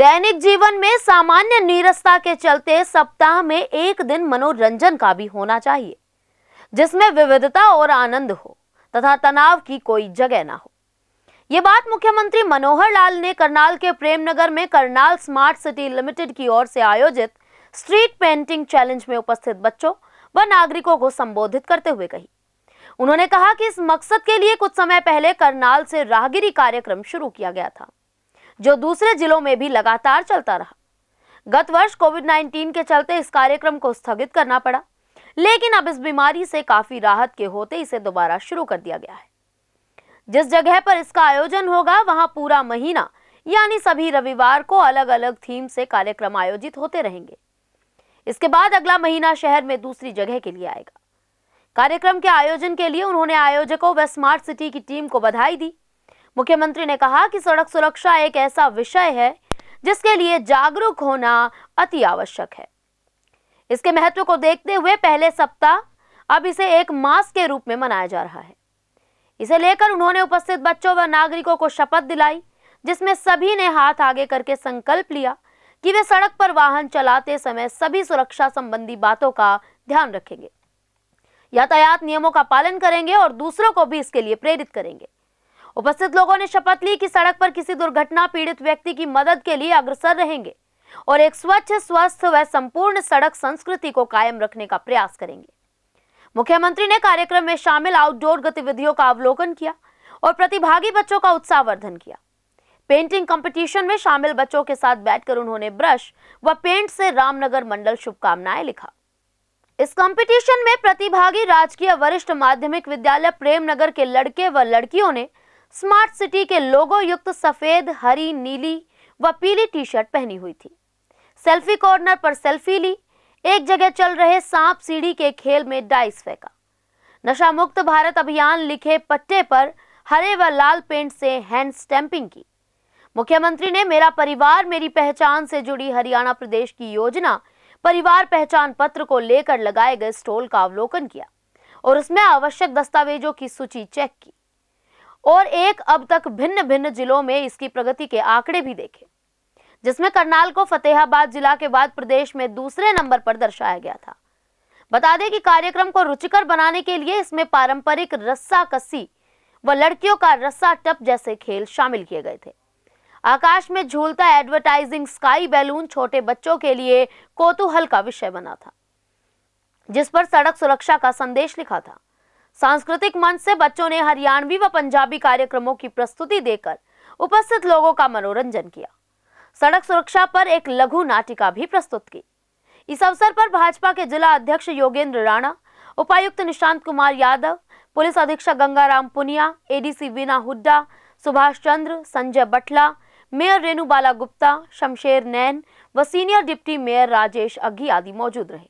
दैनिक जीवन में सामान्य नीरसता के चलते सप्ताह में एक दिन मनोरंजन का भी होना चाहिए जिसमें विविधता और आनंद हो तथा तनाव की कोई जगह ना हो ये बात मुख्यमंत्री मनोहर लाल ने करनाल के प्रेमनगर में करनाल स्मार्ट सिटी लिमिटेड की ओर से आयोजित स्ट्रीट पेंटिंग चैलेंज में उपस्थित बच्चों व नागरिकों को संबोधित करते हुए कही उन्होंने कहा कि इस मकसद के लिए कुछ समय पहले करनाल से राहगिरी कार्यक्रम शुरू किया गया था जो दूसरे जिलों में भी लगातार चलता रहा गत वर्ष कोविड 19 के चलते इस कार्यक्रम को स्थगित करना पड़ा लेकिन अब इस बीमारी से काफी राहत के होते इसे दोबारा शुरू कर दिया गया है जिस जगह पर इसका आयोजन होगा वहां पूरा महीना यानी सभी रविवार को अलग अलग थीम से कार्यक्रम आयोजित होते रहेंगे इसके बाद अगला महीना शहर में दूसरी जगह के लिए आएगा कार्यक्रम के आयोजन के लिए उन्होंने आयोजकों व स्मार्ट सिटी की टीम को बधाई दी मुख्यमंत्री ने कहा कि सड़क सुरक्षा एक ऐसा विषय है जिसके लिए जागरूक होना अति आवश्यक है इसके महत्व को देखते हुए पहले सप्ताह अब इसे एक मास के रूप में मनाया जा रहा है इसे लेकर उन्होंने उपस्थित बच्चों व नागरिकों को शपथ दिलाई जिसमें सभी ने हाथ आगे करके संकल्प लिया कि वे सड़क पर वाहन चलाते समय सभी सुरक्षा संबंधी बातों का ध्यान रखेंगे यातायात नियमों का पालन करेंगे और दूसरों को भी इसके लिए प्रेरित करेंगे उपस्थित लोगों ने शपथ ली कि सड़क पर किसी दुर्घटना पीड़ित व्यक्ति की मदद के लिए अग्रसर रहेंगे और एक स्वच्छ स्वस्थ व संपूर्ण सड़क संस्कृति को कायम रखने का प्रयास करेंगे मुख्यमंत्री ने कार्यक्रम में शामिल आउटडोर गतिविधियों का अवलोकन किया और प्रतिभागी बच्चों का उत्साहवर्धन किया पेंटिंग कंपटीशन में शामिल बच्चों के साथ बैठकर उन्होंने ब्रश व पेंट से रामनगर मंडल शुभकामनाएं लिखा इस कंपटीशन में प्रतिभागी राजकीय वरिष्ठ माध्यमिक विद्यालय प्रेमनगर के लड़के व लड़कियों ने स्मार्ट सिटी के लोगो युक्त सफेद हरी नीली व पीली टी शर्ट पहनी हुई थी सेल्फी कॉर्नर पर सेल्फी ली एक जगह चल रहे सांप सीढ़ी के खेल में डाइस फेंका नशा मुक्त भारत अभियान लिखे पट्टे पर हरे व लाल पेंट से हैंड स्टैंपिंग की मुख्यमंत्री ने मेरा परिवार मेरी पहचान से जुड़ी हरियाणा प्रदेश की योजना परिवार पहचान पत्र को लेकर लगाए गए स्टॉल का अवलोकन किया और उसमें आवश्यक दस्तावेजों की सूची चेक की और एक अब तक भिन्न भिन्न जिलों में इसकी प्रगति के आंकड़े भी देखे जिसमें करनाल को फतेहाबाद जिला के बाद प्रदेश में दूसरे नंबर पर दर्शाया गया था बता दें कि कार्यक्रम को रुचिकर बनाने के लिए इसमें पारंपरिक रस्सा कस्सी व लड़कियों का रस्सा टप जैसे खेल शामिल किए गए थे आकाश में झूलता एडवर्टाइजिंग स्काई बैलून छोटे बच्चों के लिए कोतूहल का विषय बना था जिस पर सड़क सुरक्षा का संदेश लिखा था सांस्कृतिक मंच से बच्चों ने हरियाणवी व पंजाबी कार्यक्रमों की प्रस्तुति देकर उपस्थित लोगों का मनोरंजन किया सड़क सुरक्षा पर एक लघु नाटिका भी प्रस्तुत की इस अवसर पर भाजपा के जिला अध्यक्ष योगेंद्र राणा उपायुक्त निशांत कुमार यादव पुलिस अधीक्षक गंगाराम पुनिया एडीसी वीना हुड्डा सुभाष चंद्र संजय बटला मेयर रेणु बाला गुप्ता शमशेर नैन व senior deputy mayor Rajesh Aghi आदि मौजूद रहे